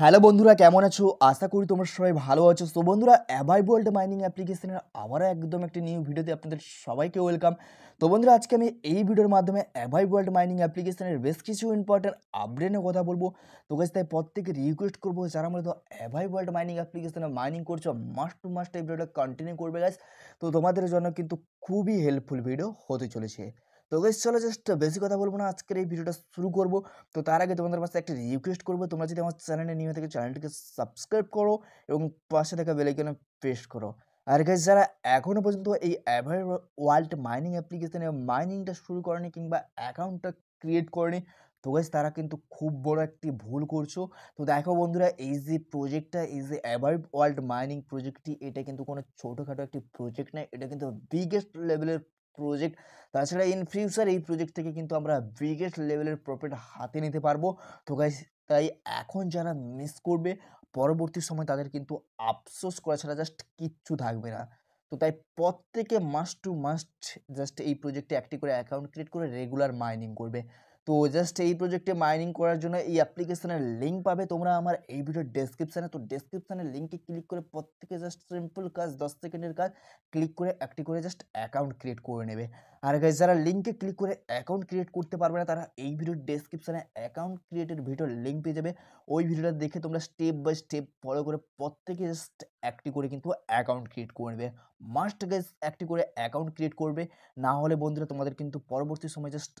hello বন্ধুরা কেমন আছো আশা করি তোমরা সবাই ভালো আছো তো বন্ধুরা অ্যাভাই ওয়ার্ল্ড মাইনিং অ্যাপ্লিকেশনের আবারও একদম একটি নিউ ভিডিওতে আপনাদের সবাইকে ওয়েলকাম তো বন্ধুরা আজকে আমি এই ভিডিওর মাধ্যমে অ্যাভাই ওয়ার্ল্ড মাইনিং অ্যাপ্লিকেশনের বেশ কিছু ইম্পর্ট্যান্ট আপডেটের কথা বলবো তো কাছে তাই প্রত্যেকে রিকোয়েস্ট করবো যারা মূলত অ্যাভাই ওয়ার্ল্ড মাইনিং অ্যাপ্লিকেশনে মাইনিং করছো মাস্ট টু মাস্ট এই ভিডিওটা কন্টিনিউ করবে গাছ তো তোমাদের জন্য কিন্তু খুবই হেল্পফুল ভিডিও হতে চলেছে তো গেস চলো জাস্ট বেশি কথা বলবো না আজকের এই ভিডিওটা শুরু করবো তো তার আগে তোমাদের পাশে একটা রিকোয়েস্ট করবো তোমরা যদি আমার চ্যানেলে নিয়ে থাকে চ্যানেলটিকে সাবস্ক্রাইব করো এবং পাশে থাকা বেলাইকনে প্রেস করো আর গাইজ যারা এখনও পর্যন্ত এই অ্যাভার ওয়ার্ল্ড মাইনিং অ্যাপ্লিকেশানে মাইনিংটা শুরু করেনি কিংবা অ্যাকাউন্টটা ক্রিয়েট করেনি তো গাইজ তারা কিন্তু খুব বড় একটি ভুল করছো তো দেখো বন্ধুরা এই যে প্রজেক্টটা এই যে অ্যাভার ওয়ার্ল্ড মাইনিং প্রজেক্টটি এটা কিন্তু কোনো ছোটোখাটো একটি প্রজেক্ট নয় এটা কিন্তু বিগেস্ট লেভেলের প্রজেক্ট তাছাড়া ইন ফিউচার এই প্রজেক্ট থেকে কিন্তু আমরা বিগেস্ট লেভেলের প্রফিট হাতে নিতে পারবো তো গাইস তাই এখন যারা মিস করবে পরবর্তী সময় তাদের কিন্তু আফসোস করা ছাড়া জাস্ট কিচ্ছু থাকবে না তো তাই প্রত্যেকে মাস্ট টু মাস্ট জাস্ট এই প্রজেক্টে একটি করে অ্যাকাউন্ট ক্রিয়েট করে রেগুলার মাইনিং করবে তো জাস্ট এই প্রজেক্টে মাইনিং করার জন্য এই অ্যাপ্লিকেশনের লিঙ্ক পাবে তোমরা আমার এই ভিডিওর ডেসক্রিপশানে তো ডেসক্রিপশানের লিঙ্কে ক্লিক করে প্রত্যেকে জাস্ট সিম্পল কাজ দশ সেকেন্ডের কাজ ক্লিক করে একটি করে জাস্ট অ্যাকাউন্ট ক্রিয়েট করে নেবে আর গাছ যারা লিঙ্কে ক্লিক করে অ্যাকাউন্ট ক্রিয়েট করতে পারবে না তারা এই ভিডিওর ডেসক্রিপশানে অ্যাকাউন্ট ক্রিয়েটের ভিডিওর লিঙ্ক পেয়ে যাবে ওই ভিডিওটা দেখে তোমরা স্টেপ বাই স্টেপ ফলো করে প্রত্যেকে জাস্ট একটি করে কিন্তু অ্যাকাউন্ট ক্রিয়েট করে নেবে মাস্ট গাছ একটি করে অ্যাকাউন্ট ক্রিয়েট করবে না হলে বন্ধুরা তোমাদের কিন্তু পরবর্তী সময় জাস্ট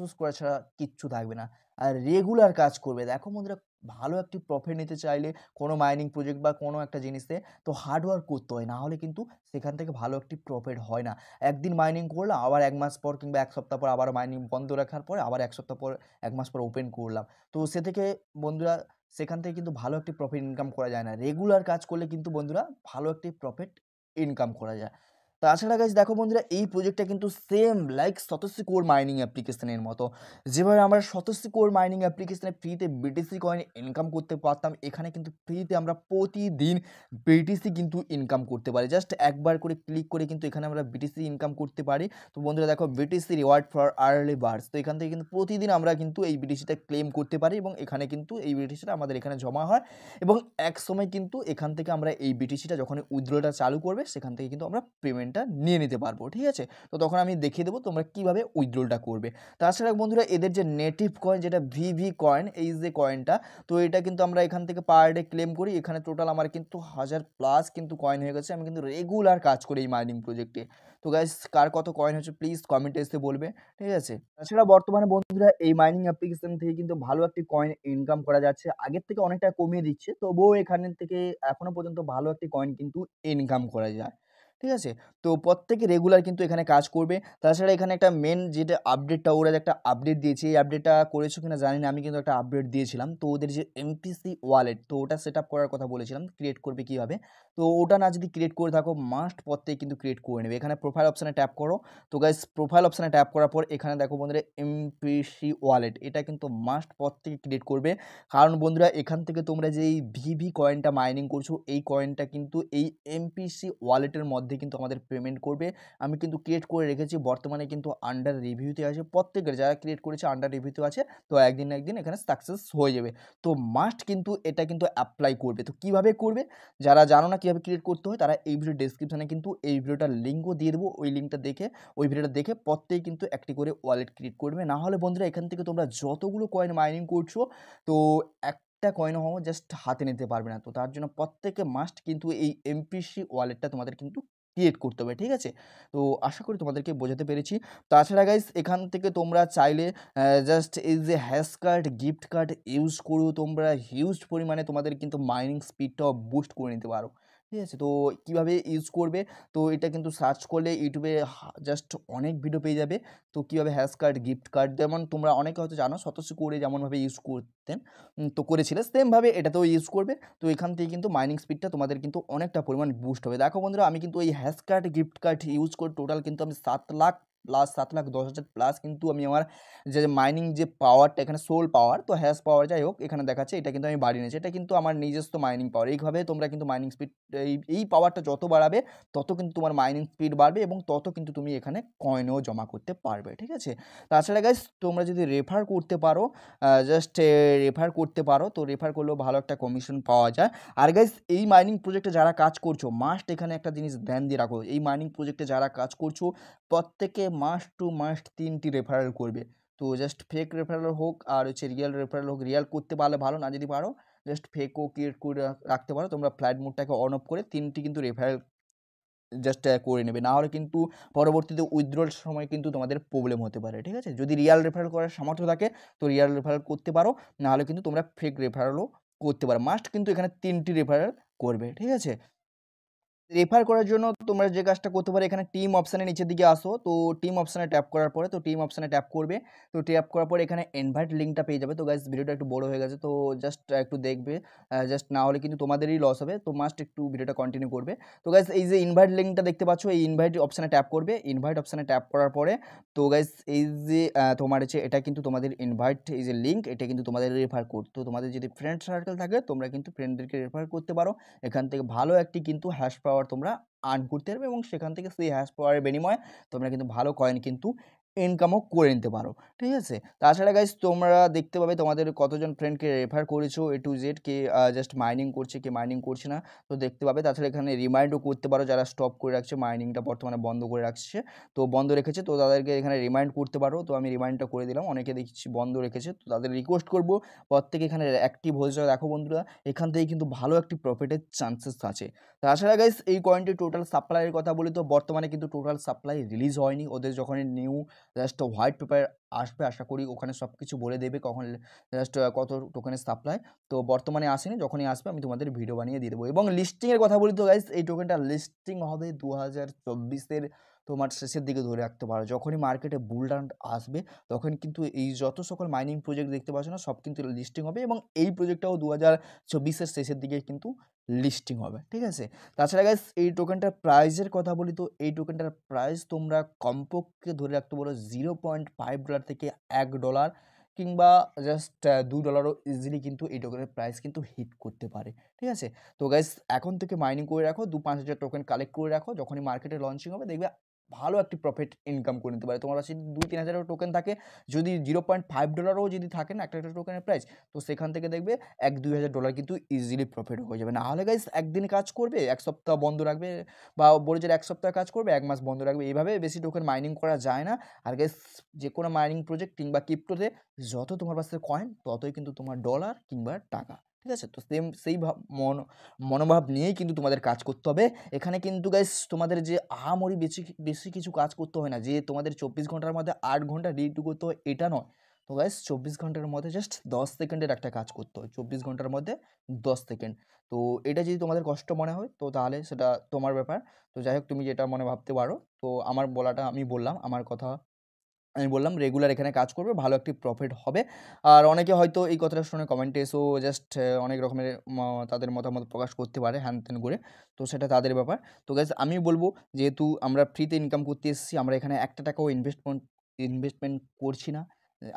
আফসোস করা ছাড়া কিচ্ছু থাকবে না আর রেগুলার কাজ করবে দেখো বন্ধুরা ভালো একটি প্রফিট নিতে চাইলে কোনো মাইনিং প্রজেক্ট বা কোনো একটা জিনিসে তো হার্ডওয়ার্ক করতে হয় না হলে কিন্তু সেখান থেকে ভালো একটি প্রফিট হয় না একদিন মাইনিং করলাম আবার এক মাস পর কিংবা এক সপ্তাহ পর আবার মাইনিং বন্ধ রাখার পর আবার এক সপ্তাহ পর এক মাস পর ওপেন করলাম তো সে থেকে বন্ধুরা সেখান থেকে কিন্তু ভালো একটি প্রফিট ইনকাম করা যায় না রেগুলার কাজ করলে কিন্তু বন্ধুরা ভালো একটি প্রফিট ইনকাম করা যায় তাছাড়া গাছ দেখো বন্ধুরা এই প্রজেক্টটা কিন্তু সেম লাইক সতস্বী কোর মাইনিং অ্যাপ্লিকেশনের মতো যেভাবে আমরা সতস্বী কোর মাইনিং অ্যাপ্লিকেশনে ফ্রিতে বিটিসি কয়েন ইনকাম করতে পারতাম এখানে কিন্তু ফ্রিতে আমরা প্রতিদিন বিটিসি কিন্তু ইনকাম করতে পারি জাস্ট একবার করে ক্লিক করে কিন্তু এখানে আমরা বিটিসি ইনকাম করতে পারি তো বন্ধুরা দেখো BTC reward for early birds তো এখান থেকে কিন্তু প্রতিদিন আমরা কিন্তু এই বিটিসিটা ক্লেম করতে পারি এবং এখানে কিন্তু এই বিটিসিটা আমাদের এখানে জমা হয় এবং এক সময় কিন্তু এখান থেকে আমরা এই বিটিসিটা যখন উইথড্রটা চালু করবে সেখান থেকে কিন্তু আমরা পেমেন্ট পেমেন্টটা নিয়ে নিতে পারবো ঠিক আছে তো তখন আমি দেখিয়ে দেবো তোমরা কীভাবে উইথড্রলটা করবে তাছাড়া বন্ধুরা এদের যে নেটিভ কয়েন যেটা ভিভি কয়েন এই যে কয়েনটা তো এটা কিন্তু আমরা এখান থেকে পার ডে ক্লেম করি এখানে টোটাল আমার কিন্তু হাজার প্লাস কিন্তু কয়েন হয়ে গেছে আমি কিন্তু রেগুলার কাজ করি এই মাইনিং প্রজেক্টে তো গাইজ কার কত কয়েন হচ্ছে প্লিজ কমেন্টে এসে বলবে ঠিক আছে তাছাড়া বর্তমানে বন্ধুরা এই মাইনিং অ্যাপ্লিকেশন থেকে কিন্তু ভালো একটি কয়েন ইনকাম করা যাচ্ছে আগের থেকে অনেকটা কমিয়ে দিচ্ছে তবুও এখানের থেকে এখনও পর্যন্ত ভালো একটি কয়েন কিন্তু ইনকাম করা যায় ঠিক আছে তো প্রত্যেকে রেগুলার কিন্তু এখানে কাজ করবে তাছাড়া এখানে একটা মেন যেটা আপডেটটা ওরা একটা আপডেট দিয়েছে এই আপডেটটা করেছো কিনা জানি না আমি কিন্তু একটা আপডেট দিয়েছিলাম তো ওদের যে এমপিসি ওয়ালেট তো ওটা সেট করার কথা বলেছিলাম ক্রিয়েট করবে কীভাবে তো ওটা না যদি ক্রিয়েট করে থাকো মাস্ট প্রত্যেকে কিন্তু ক্রিয়েট করে নেবে এখানে প্রোফাইল অপশানে ট্যাপ করো তো গাইজ প্রোফাইল অপশানে ট্যাপ করার পর এখানে দেখো বন্ধুরা এমপিসি ওয়ালেট এটা কিন্তু মাস্ট প্রত্যেকে ক্রিয়েট করবে কারণ বন্ধুরা এখান থেকে তোমরা যে এই ভিভি কয়েনটা মাইনিং করছো এই কয়েনটা কিন্তু এই এমপিসি ওয়ালেটের মধ্যে মধ্যে কিন্তু আমাদের পেমেন্ট করবে আমি কিন্তু ক্রিয়েট করে রেখেছি বর্তমানে কিন্তু আন্ডার রিভিউতে আছে প্রত্যেকের যারা ক্রিয়েট করেছে আন্ডার রিভিউতে আছে তো একদিন না একদিন এখানে সাকসেস হয়ে যাবে তো মাস্ট কিন্তু এটা কিন্তু অ্যাপ্লাই করবে তো কীভাবে করবে যারা জানো না কীভাবে ক্রিয়েট করতে হয় তারা এই ভিডিও ডিসক্রিপশানে কিন্তু এই ভিডিওটার লিঙ্কও দিয়ে দেবো ওই লিঙ্কটা দেখে ওই ভিডিওটা দেখে প্রত্যেকে কিন্তু একটি করে ওয়ালেট ক্রিয়েট করবে না হলে বন্ধুরা এখান থেকে তোমরা যতগুলো কয়েন মাইনিং করছো তো এক একটা হওয়া জাস্ট হাতে নিতে পারবে না তো তার জন্য প্রত্যেকে মাস্ট কিন্তু এই এমপিসি ওয়ালেটটা তোমাদের কিন্তু ক্রিয়েট করতে হবে ঠিক আছে তো আশা করি তোমাদেরকে বোঝাতে পেরেছি তাছাড়া গাইজ এখান থেকে তোমরা চাইলে জাস্ট এই যে hash card gift card use করেও তোমরা হিউজ পরিমাণে তোমাদের কিন্তু মাইনিং স্পিডটাও বুস্ট করে নিতে পারো ঠিক আছে তো কীভাবে ইউজ করবে তো এটা কিন্তু সার্চ করলে ইউটিউবে জাস্ট অনেক ভিডিও পেয়ে যাবে তো কীভাবে হ্যাশ কার্ড গিফট কার্ড যেমন তোমরা অনেকে হয়তো জানো শতশী করে যেমনভাবে ইউজ করতেন তো করেছিলে সেমভাবে এটাতেও ইউজ করবে তো এখান থেকে কিন্তু মাইনিং স্পিডটা তোমাদের কিন্তু অনেকটা পরিমাণ বুস্ট হবে দেখো বন্ধুরা আমি কিন্তু ওই hash card gift card use করে টোটাল কিন্তু আমি সাত লাখ প্লাস সাত লাখ দশ হাজার প্লাস কিন্তু আমি আমার যে মাইনিং যে পাওয়ারটা এখানে সোল পাওয়ার তো হ্যাশ পাওয়ার যাই হোক এখানে দেখাচ্ছে এটা কিন্তু আমি বাড়িয়ে নিয়েছি এটা কিন্তু আমার নিজস্ব মাইনিং পাওয়ার এইভাবে তোমরা কিন্তু মাইনিং স্পিড এই এই পাওয়ারটা যত বাড়াবে তত কিন্তু তোমার মাইনিং স্পিড বাড়বে এবং তত কিন্তু তুমি এখানে কয়েনও জমা করতে পারবে ঠিক আছে তাছাড়া গাইজ তোমরা যদি রেফার করতে পারো জাস্ট রেফার করতে পারো তো রেফার করলেও ভালো একটা কমিশন পাওয়া যায় আর গাইজ এই মাইনিং প্রজেক্টে যারা কাজ করছো মাস্ট এখানে একটা জিনিস ধ্যান দিয়ে রাখো এই মাইনিং প্রজেক্টে যারা কাজ করছো প্রত্যেকে মাস টু মাস তিনটি রেফারেল করবে তো জাস্ট ফেক রেফারেল হোক আর হচ্ছে রিয়াল রেফারেল হোক রিয়াল করতে পারলে ভালো না যদি পারো জাস্ট ফেকও ক্রিয়েট করে রাখতে পারো তোমরা ফ্লাইট মোডটাকে অন অফ করে তিনটি কিন্তু রেফারেল জাস্ট করে নেবে না হলে কিন্তু পরবর্তীতে উইথড্রল সময় কিন্তু তোমাদের প্রবলেম হতে পারে ঠিক আছে যদি রিয়াল রেফারেল করার সামর্থ্য থাকে তো রিয়াল রেফারেল করতে পারো নাহলে কিন্তু তোমরা ফেক রেফারেলও করতে পারো মাস্ট কিন্তু এখানে তিনটি রেফারেল করবে ঠিক আছে রেফার করার জন্য তোমরা যে কাজটা করতে পারো এখানে টিম অপশানে নিচের দিকে আসো তো টিম অপশানে ট্যাপ করার পরে তো টিম অপশানে ট্যাপ করবে তো ট্যাপ করার পরে এখানে ইনভাইট লিঙ্কটা পেয়ে যাবে তো গাইজ ভিডিওটা একটু বড় হয়ে গেছে তো জাস্ট একটু দেখবে জাস্ট না হলে কিন্তু তোমাদেরই লস হবে তো মাস্ট একটু ভিডিওটা কন্টিনিউ করবে তো গাইজ এই যে ইনভাইট লিঙ্কটা দেখতে পাচ্ছ এই ইনভাইট অপশানে ট্যাপ করবে ইনভাইট অপশানে ট্যাপ করার পরে তো গাইজ এই যে তোমার হচ্ছে এটা কিন্তু তোমাদের ইনভাইট এই যে লিঙ্ক এটা কিন্তু তোমাদের রেফার করতো তো তোমাদের যদি ফ্রেন্ড সার্কেল থাকে তোমরা কিন্তু ফ্রেন্ডদেরকে রেফার করতে পারো এখান থেকে ভালো একটি কিন্তু হ্যাশ পাওয়ার পাওয়ার তোমরা আর্ন করতে পারবে এবং সেখান থেকে সেই হ্যাশ পাওয়ারের বিনিময়ে তোমরা কিন্তু ভালো কয়েন কিন্তু ইনকামও করে নিতে পারো ঠিক আছে তাছাড়া গাইজ তোমরা দেখতে পাবে তোমাদের কতজন ফ্রেন্ডকে রেফার করেছো এ টু জেড কে জাস্ট মাইনিং করছে কে মাইনিং করছে না তো দেখতে পাবে তাছাড়া এখানে রিমাইন্ডও করতে পারো যারা স্টপ করে রাখছে মাইনিংটা বর্তমানে বন্ধ করে রাখছে তো বন্ধ রেখেছে তো তাদেরকে এখানে রিমাইন্ড করতে পারো তো আমি রিমাইন্ডটা করে দিলাম অনেকে দেখছি বন্ধ রেখেছে তো তাদের রিকোয়েস্ট করবো প্রত্যেকে এখানে অ্যাক্টিভ হয়ে যাও দেখো বন্ধুরা এখান থেকে কিন্তু ভালো একটি প্রফিটের চান্সেস আছে তাছাড়া গাইজ এই কয়েনটি টোটাল সাপ্লাইয়ের কথা বলি তো বর্তমানে কিন্তু টোটাল সাপ্লাই রিলিজ হয়নি ওদের যখন নিউ জাস্ট হোয়াইট পেপার আসবে আশা করি ওখানে সব কিছু বলে দেবে কখন জাস্ট কত টোকেনের সাপ্লাই তো বর্তমানে আসেনি যখনই আসবে আমি তোমাদের ভিডিও বানিয়ে দিয়ে দেবো এবং লিস্টিংয়ের কথা বলি তো গাইজ এই টোকেনটা লিস্টিং হবে দু হাজার চব্বিশের তোমার শেষের দিকে ধরে রাখতে পারো যখনই মার্কেটে বুল আসবে তখন কিন্তু এই যত সকল মাইনিং প্রজেক্ট দেখতে পাচ্ছ না সব কিন্তু লিস্টিং হবে এবং এই প্রজেক্টটাও দু হাজার চব্বিশের শেষের দিকে কিন্তু লিস্টিং হবে ঠিক আছে তাছাড়া গাছ এই টোকেনটার প্রাইজের কথা বলি তো এই টোকেনটার প্রাইস তোমরা কমপক্ষে ধরে রাখতে পারো জিরো পয়েন্ট ফাইভ ডলার থেকে এক ডলার কিংবা জাস্ট দু ডলারও ইজিলি কিন্তু এই টোকেনের প্রাইস কিন্তু হিট করতে পারে ঠিক আছে তো গাইস এখন থেকে মাইনিং করে রাখো দু পাঁচ হাজার টোকেন কালেক্ট করে রাখো যখনই মার্কেটে লঞ্চিং হবে দেখবে ভালো একটি প্রফিট ইনকাম করে নিতে পারে তোমার কাছে দুই তিন হাজারের টোকেন থাকে যদি জিরো পয়েন্ট ফাইভ ডলারও যদি থাকে না একটা একটা টোকেনের প্রাইস তো সেখান থেকে দেখবে এক দুই হাজার ডলার কিন্তু ইজিলি প্রফিট হয়ে যাবে না হলে গাইজ একদিন কাজ করবে এক সপ্তাহ বন্ধ রাখবে বা বলে যে এক সপ্তাহ কাজ করবে এক মাস বন্ধ রাখবে এইভাবে বেশি টোকেন মাইনিং করা যায় না আর গাইজ যে কোনো মাইনিং প্রজেক্ট কিংবা ক্রিপ্টোতে যত তোমার পাশে কয়েন ততই কিন্তু তোমার ডলার কিংবা টাকা ঠিক আছে তো সেম সেই মন মনোভাব নিয়েই কিন্তু তোমাদের কাজ করতে হবে এখানে কিন্তু গাইস তোমাদের যে আহামরি বেশি বেশি কিছু কাজ করতে হয় না যে তোমাদের চব্বিশ ঘন্টার মধ্যে আট ঘন্টা ডিউটি করতে হয় এটা নয় তো গাইস চব্বিশ ঘন্টার মধ্যে জাস্ট দশ সেকেন্ডের একটা কাজ করতে হয় চব্বিশ ঘন্টার মধ্যে দশ সেকেন্ড তো এটা যদি তোমাদের কষ্ট মনে হয় তো তাহলে সেটা তোমার ব্যাপার তো যাই হোক তুমি যেটা মনে ভাবতে পারো তো আমার বলাটা আমি বললাম আমার কথা আমি বললাম রেগুলার এখানে কাজ করবে ভালো একটি প্রফিট হবে আর অনেকে হয়তো এই কথাটা শুনে কমেন্টে এসেও জাস্ট অনেক রকমের তাদের মতামত প্রকাশ করতে পারে হ্যান ত্যান করে তো সেটা তাদের ব্যাপার তো গ্যাস আমি বলবো যেহেতু আমরা ফ্রিতে ইনকাম করতে এসেছি আমরা এখানে একটা টাকাও ইনভেস্টমেন্ট ইনভেস্টমেন্ট করছি না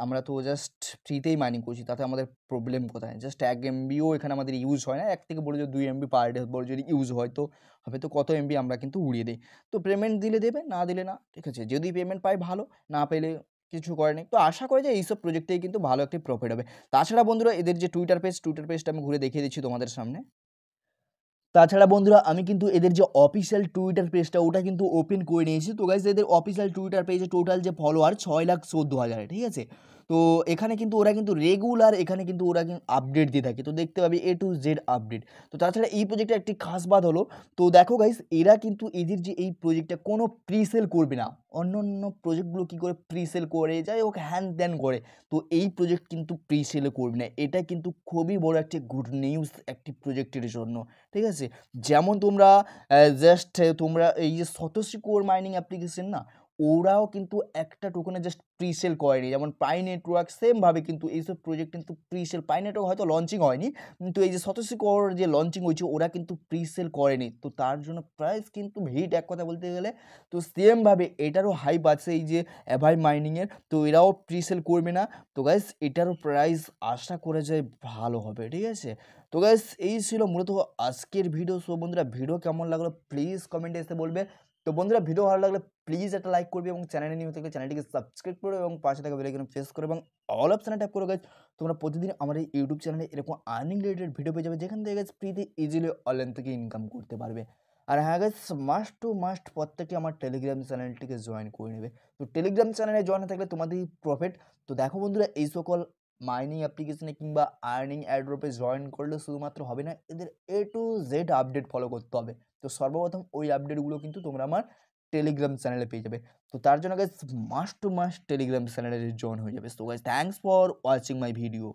আমরা তো জাস্ট ফ্রিতেই মাইনিং করছি তাতে আমাদের প্রবলেম কোথায় জাস্ট এক এমবিও এখানে আমাদের ইউজ হয় না এক থেকে বলে যদি দুই এমবি পার ডে বড়ো যদি ইউজ হয় তো হবে তো কত এমবি আমরা কিন্তু উড়িয়ে দিই তো পেমেন্ট দিলে দেবে না দিলে না ঠিক আছে যদি পেমেন্ট পাই ভালো না পেলে কিছু করে নেই তো আশা করে যে এইসব প্রজেক্টেই কিন্তু ভালো একটি প্রফিট হবে তাছাড়া বন্ধুরা এদের যে টুইটার পেজ টুইটার পেজটা আমি ঘুরে দেখিয়ে দিচ্ছি তোমাদের সামনে তাছাড়া বন্ধুরা আমি কিন্তু এদের যে অফিসিয়াল টুইটার পেজটা ওটা কিন্তু ওপেন করে নিয়েছি তো গাইজ এদের অফিসিয়াল টুইটার পেজে টোটাল যে ফলোয়ার ছয় লাখ চোদ্দো হাজার ঠিক আছে তো এখানে কিন্তু ওরা কিন্তু রেগুলার এখানে কিন্তু ওরা কিন্তু আপডেট দিয়ে থাকে তো দেখতে পাবে এ টু জেড আপডেট তো তাছাড়া এই প্রজেক্টের একটি খাস বাদ হলো তো দেখো গাইস এরা কিন্তু এদের যে এই প্রজেক্টটা কোনো প্রিসেল করবে না অন্য অন্য প্রজেক্টগুলো কী করে প্রিসেল করে যাই হোক হ্যান ত্যান করে তো এই প্রজেক্ট কিন্তু প্রিসেল করবে না এটা কিন্তু খুবই বড় একটি গুড নিউজ একটি প্রজেক্টের জন্য ঠিক আছে যেমন তোমরা জাস্ট তোমরা এই যে শতশী কোর মাইনিং অ্যাপ্লিকেশন না ওরাও কিন্তু একটা টোকেনে জাস্ট প্রিসেল করেনি যেমন পাই নেটওয়ার্ক সেমভাবে কিন্তু এইসব প্রজেক্ট কিন্তু প্রিসেল পাই নেটওয়ার্ক হয়তো লঞ্চিং হয়নি কিন্তু এই যে সতশী কর যে লঞ্চিং হয়েছে ওরা কিন্তু প্রিসেল করেনি তো তার জন্য প্রাইস কিন্তু হিট এক কথা বলতে গেলে তো সেমভাবে এটারও হাইপ আছে এই যে অ্যাভাই মাইনিংয়ের তো এরাও প্রিসেল করবে না তো গাইস এটারও প্রাইস আশা করা যায় ভালো হবে ঠিক আছে তো গাইস এই ছিল মূলত আজকের ভিডিও সো বন্ধুরা ভিডিও কেমন লাগলো প্লিজ কমেন্টে এসে বলবে তো বন্ধুরা ভিডিও ভালো লাগলে প্লিজ একটা লাইক করবে এবং চ্যানেলে নিয়ে থাকলে চ্যানেলটিকে সাবস্ক্রাইব করো এবং পাশে থাকা বেলাইকন প্রেস করো এবং অল অপশানে ট্যাপ করো গেছ তোমরা প্রতিদিন আমার এই ইউটিউব চ্যানেলে এরকম আর্নিং রিলেটেড ভিডিও পেয়ে যাবে যেখান থেকে গাছ ফ্রিতে ইজিলি অনলাইন থেকে ইনকাম করতে পারবে আর হ্যাঁ গাছ মাস্ট টু মাস্ট প্রত্যেকে আমার টেলিগ্রাম চ্যানেলটিকে জয়েন করে নেবে তো টেলিগ্রাম চ্যানেলে জয়েন থাকলে তোমাদের প্রফিট তো দেখো বন্ধুরা এই সকল মাইনিং অ্যাপ্লিকেশনে কিংবা আর্নিং অ্যাড্রোপে জয়েন করলে শুধুমাত্র হবে না এদের A to Z update follow করতে হবে তো সর্বপ্রথম ওই আপডেটগুলো কিন্তু তোমরা আমার টেলিগ্রাম চ্যানেলে পেয়ে যাবে তো তার জন্য guys must to must Telegram চ্যানেলে জয়েন হয়ে যাবে so guys thanks for watching my video